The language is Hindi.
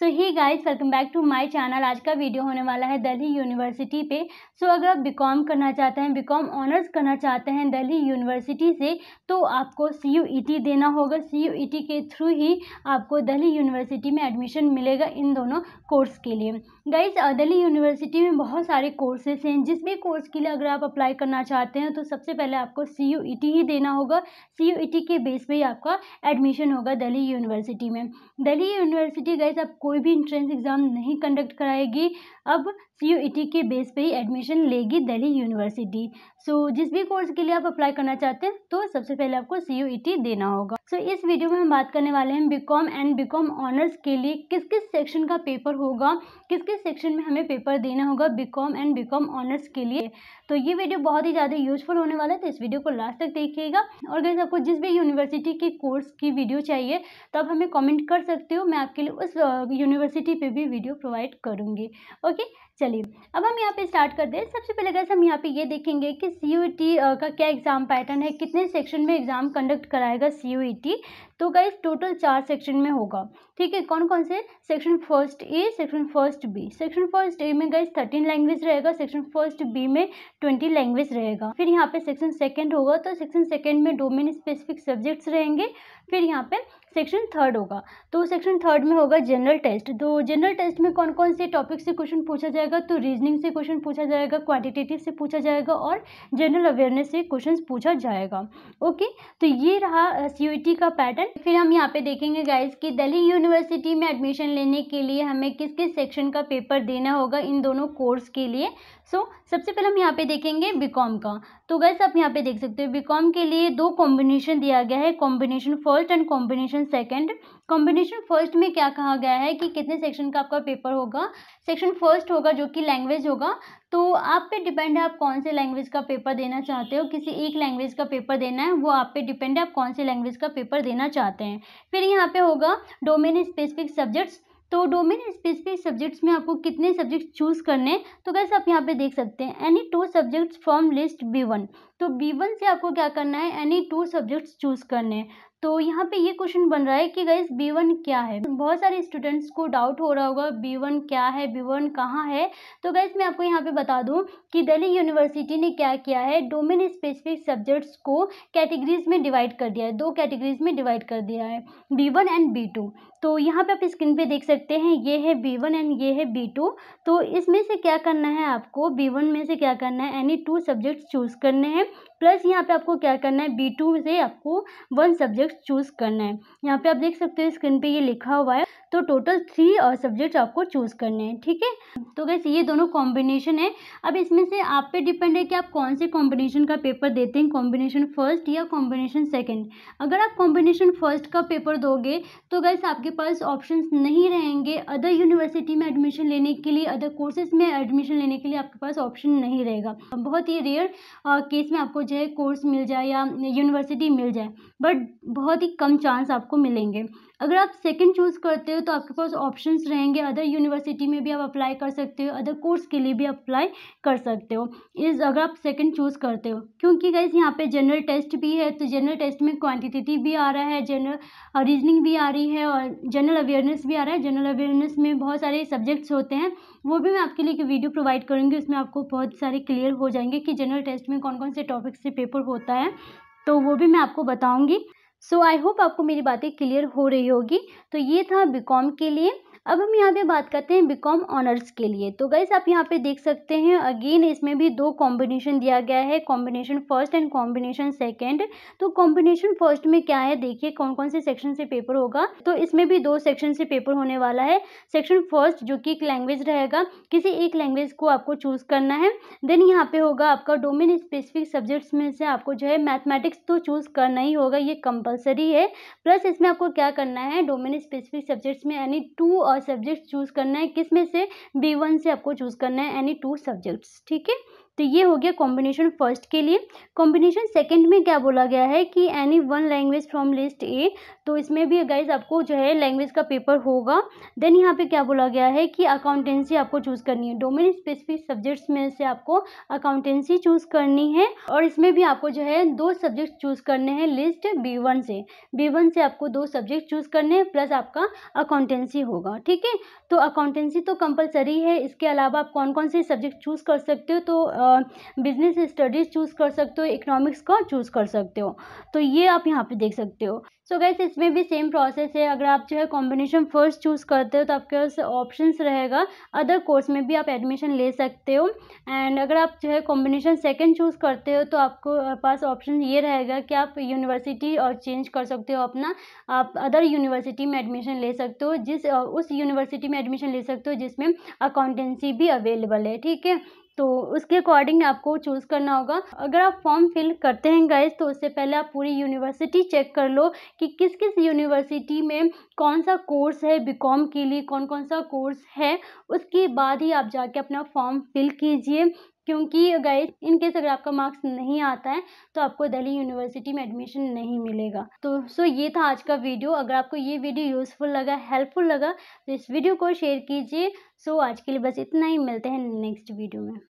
so hi guys welcome back to my channel आज का वीडियो होने वाला है दिल्ली यूनिवर्सिटी पे सो so, अगर आप बीकॉम करना चाहते हैं बीकॉम ऑनर्स करना चाहते हैं दिल्ली यूनिवर्सिटी से तो आपको सीयूईटी e देना होगा सीयूईटी e के थ्रू ही आपको दिल्ली यूनिवर्सिटी में एडमिशन मिलेगा इन दोनों कोर्स के लिए गाइज़ दिल्ली यूनिवर्सिटी में बहुत सारे कोर्सेस हैं जिस भी कोर्स के लिए अगर आप अप्लाई करना चाहते हैं तो सबसे पहले आपको सी e ही देना होगा सी के बेस पर ही आपका एडमिशन होगा दिल्ली यूनिवर्सिटी में दिल्ली यूनिवर्सिटी गाइज़ आप कोई भी इंट्रेंस एग्ज़ाम नहीं कंडक्ट कराएगी अब सी e के बेस पे ही एडमिशन लेगी दिल्ली यूनिवर्सिटी सो so, जिस भी कोर्स के लिए आप अप्लाई करना चाहते हैं तो सबसे पहले आपको सी e देना होगा सो so, इस वीडियो में हम बात करने वाले हैं बीकॉम एंड बीकॉम ऑनर्स के लिए किस किस सेक्शन का पेपर होगा किस किस सेक्शन में हमें पेपर देना होगा बीकॉम एंड बीकॉम ऑनर्स के लिए तो ये वीडियो बहुत ही ज़्यादा यूजफुल होने वाला है तो इस वीडियो को लास्ट तक देखिएगा और अगर आपको जिस भी यूनिवर्सिटी के कोर्स की वीडियो चाहिए तो आप हमें कॉमेंट कर सकते हो मैं आपके लिए उस यूनिवर्सिटी पर भी वीडियो प्रोवाइड करूँगी ओके ओके चलिए अब हम यहाँ पे स्टार्ट कर दें सबसे पहले गैस हम यहाँ पे ये देखेंगे कि सी e का क्या एग्ज़ाम पैटर्न है कितने सेक्शन में एग्ज़ाम कंडक्ट कराएगा सी e तो गैस टोटल चार सेक्शन में होगा ठीक है कौन कौन से section first A section first B section first A में गैस थर्टीन लैंग्वेज रहेगा सेक्शन फर्स्ट बी में ट्वेंटी लैंग्वेज रहेगा फिर यहाँ पे सेक्शन सेकेंड होगा तो सेक्शन सेकेंड में डोमेन स्पेसिफिक सब्जेक्ट्स रहेंगे फिर यहाँ पे सेक्शन थर्ड होगा तो सेक्शन थर्ड में होगा जनरल टेस्ट तो जनरल टेस्ट में कौन कौन से टॉपिक से क्वेश्चन पूछा जाएगा तो रीजनिंग से क्वेश्चन पूछा जाएगा क्वांटिटेटिव से पूछा जाएगा और जनरल अवेयरनेस से क्वेश्चन पूछा जाएगा ओके तो ये रहा सी e का पैटर्न फिर हम यहाँ पे देखेंगे गाइज कि दिल्ली यूनिवर्सिटी में एडमिशन लेने के लिए हमें किस किस सेक्शन का पेपर देना होगा इन दोनों कोर्स के लिए सो so, सबसे पहले हम यहाँ पे देखेंगे बीकॉम का तो गैस आप यहाँ पे देख सकते हो बीकॉम के लिए दो कॉम्बिनेशन दिया गया है combination first and combination second combination first में क्या कहा गया है कि कितने सेक्शन का आपका पेपर होगा सेक्शन फर्स्ट होगा जो कि लैंग्वेज होगा तो आप पे डिपेंड है आप कौन से लैंग्वेज का पेपर देना चाहते हो किसी एक लैंग्वेज का पेपर देना है वो आप पे डिपेंड है आप कौन से लैंग्वेज का पेपर देना चाहते हैं फिर यहाँ पे होगा डोमेन स्पेसिफिक सब्जेक्ट्स तो डोमेन स्पेसिफिक सब्जेक्ट्स में आपको कितने सब्जेक्ट्स चूज़ करने हैं तो कैसे आप यहाँ पे देख सकते हैं any two subjects from list B one तो बी वन से आपको क्या करना है एनी टू सब्जेक्ट्स चूज़ करने हैं तो यहाँ पे ये क्वेश्चन बन रहा है कि गाइज बी वन क्या है बहुत सारे स्टूडेंट्स को डाउट हो रहा होगा बी वन क्या है बी वन कहाँ है तो गाइज मैं आपको यहाँ पे बता दूँ कि दिल्ली यूनिवर्सिटी ने क्या किया है डोमेन स्पेसिफिक सब्जेक्ट्स को कैटेगरीज में डिवाइड कर दिया है दो कैटेगरीज में डिवाइड कर दिया है B one and B two तो यहाँ पे आप स्क्रीन पे देख सकते हैं ये है बी वन एंड ये है बी टू तो इसमें से क्या करना है आपको बी वन में से क्या करना है एनी टू सब्जेक्ट्स चूज़ करने हैं प्लस यहाँ पे आपको क्या करना है बी टू से आपको वन सब्जेक्ट सब्जेक्ट चूज़ करना है यहाँ पे आप देख सकते हो स्क्रीन पे ये लिखा हुआ है तो टोटल थ्री और आपको चूज़ करने हैं ठीक है तो वैसे ये दोनों कॉम्बिनेशन है अब इसमें से आप पे डिपेंड है कि आप कौन से कॉम्बिनेशन का पेपर देते हैं कॉम्बिनेशन फर्स्ट या कॉम्बिनेशन सेकेंड अगर आप कॉम्बिनेशन फर्स्ट का पेपर दोगे तो गैस आपके पास ऑप्शन नहीं रहेंगे अदर यूनिवर्सिटी में एडमिशन लेने के लिए अदर कोर्सेज में एडमिशन लेने के लिए आपके पास ऑप्शन नहीं रहेगा बहुत ही रेयर केस uh, में आपको जो है कोर्स मिल जाए या यूनिवर्सिटी मिल जाए बट बहुत ही कम चांस आपको मिलेंगे अगर आप सेकंड चूज़ करते हो तो आपके पास ऑप्शंस रहेंगे अदर यूनिवर्सिटी में भी आप अप्लाई कर सकते हो अदर कोर्स के लिए भी अप्लाई कर सकते हो इस अगर आप सेकंड चूज़ करते हो क्योंकि गैस यहाँ पे जनरल टेस्ट भी है तो जनरल टेस्ट में क्वांटिटेटिव भी आ रहा है जनरल रीजनिंग भी आ रही है और जनरल अवेयरनेस भी आ रहा है जनरल अवेयरनेस में बहुत सारे सब्जेक्ट्स होते हैं वो भी मैं आपके लिए एक वीडियो प्रोवाइड करूँगी उसमें आपको बहुत सारे क्लियर हो जाएंगे कि जनरल टेस्ट में कौन कौन से टॉपिक से पेपर होता है तो वो भी मैं आपको बताऊँगी सो आई होप आपको मेरी बातें क्लियर हो रही होगी तो ये था बीकॉम के लिए अब हम यहाँ पे बात करते हैं बीकॉम ऑनर्स के लिए तो गाइज आप यहाँ पे देख सकते हैं अगेन इसमें भी दो कॉम्बिनेशन दिया गया है combination first and combination second तो कॉम्बिनेशन फर्स्ट में क्या है देखिए कौन कौन से सेक्शन से पेपर होगा तो इसमें भी दो सेक्शन से पेपर होने वाला है सेक्शन फर्स्ट जो कि एक लैंग्वेज रहेगा किसी एक लैंग्वेज को आपको चूज़ करना है देन यहाँ पे होगा आपका डोमेन स्पेसिफिक सब्जेक्ट्स में से आपको जो है मैथमेटिक्स तो चूज़ करना ही होगा ये कंपलसरी है प्लस इसमें आपको क्या करना है डोमेन स्पेसिफिक सब्जेक्ट्स में यानी टू और सब्जेक्ट चूज़ करना है किस में से बी वन से आपको चूज़ करना है एनी टू सब्जेक्ट्स ठीक है तो ये हो गया कॉम्बिनेशन फर्स्ट के लिए कॉम्बिनेशन सेकंड में क्या बोला गया है कि any one language from list A तो इसमें भी गाइज आपको जो है लैंग्वेज का पेपर होगा देन यहाँ पे क्या बोला गया है कि अकाउंटेंसी आपको चूज़ करनी है डोमेन स्पेसिफिक सब्जेक्ट्स में से आपको अकाउंटेंसी चूज़ करनी है और इसमें भी आपको जो है दो सब्जेक्ट चूज़ करने हैं लिस्ट बी वन से बी वन से आपको दो सब्जेक्ट चूज़ करने हैं प्लस आपका अकाउंटेंसी होगा ठीक है तो अकाउंटेंसी तो कंपलसरी है इसके अलावा आप कौन कौन से सब्जेक्ट चूज़ कर सकते हो तो बिजनेस स्टडीज़ चूज़ कर सकते हो इकोनॉमिक्स का चूज़ कर सकते हो तो ये आप यहाँ पे देख सकते हो सो so गैस इसमें भी सेम प्रोसेस है अगर आप जो है कॉम्बिनेशन फर्स्ट चूज़ करते हो तो आपके पास ऑप्शंस रहेगा अदर कोर्स में भी आप एडमिशन ले सकते हो एंड अगर आप जो है कॉम्बिनेशन सेकेंड चूज़ करते हो तो आपको पास ऑप्शन ये रहेगा कि आप यूनिवर्सिटी और चेंज कर सकते हो अपना आप अदर यूनिवर्सिटी में एडमिशन ले सकते हो जिस उस यूनिवर्सिटी में एडमिशन ले सकते हो जिसमें अकाउंटेंसी भी अवेलेबल है ठीक है तो उसके अकॉर्डिंग आपको चूज़ करना होगा अगर आप फॉर्म फिल करते हैं गाइज तो उससे पहले आप पूरी यूनिवर्सिटी चेक कर लो कि किस किस यूनिवर्सिटी में कौन सा कोर्स है बीकॉम के लिए कौन कौन सा कोर्स है उसके बाद ही आप जाके अपना फॉर्म फिल कीजिए क्योंकि गाइज इनकेस अगर आपका मार्क्स नहीं आता है तो आपको दिल्ली यूनिवर्सिटी में एडमिशन नहीं मिलेगा तो सो ये था आज का वीडियो अगर आपको ये वीडियो यूज़फुल लगा हेल्पफुल लगा तो इस वीडियो को शेयर कीजिए सो आज के लिए बस इतना ही मिलते हैं नेक्स्ट वीडियो में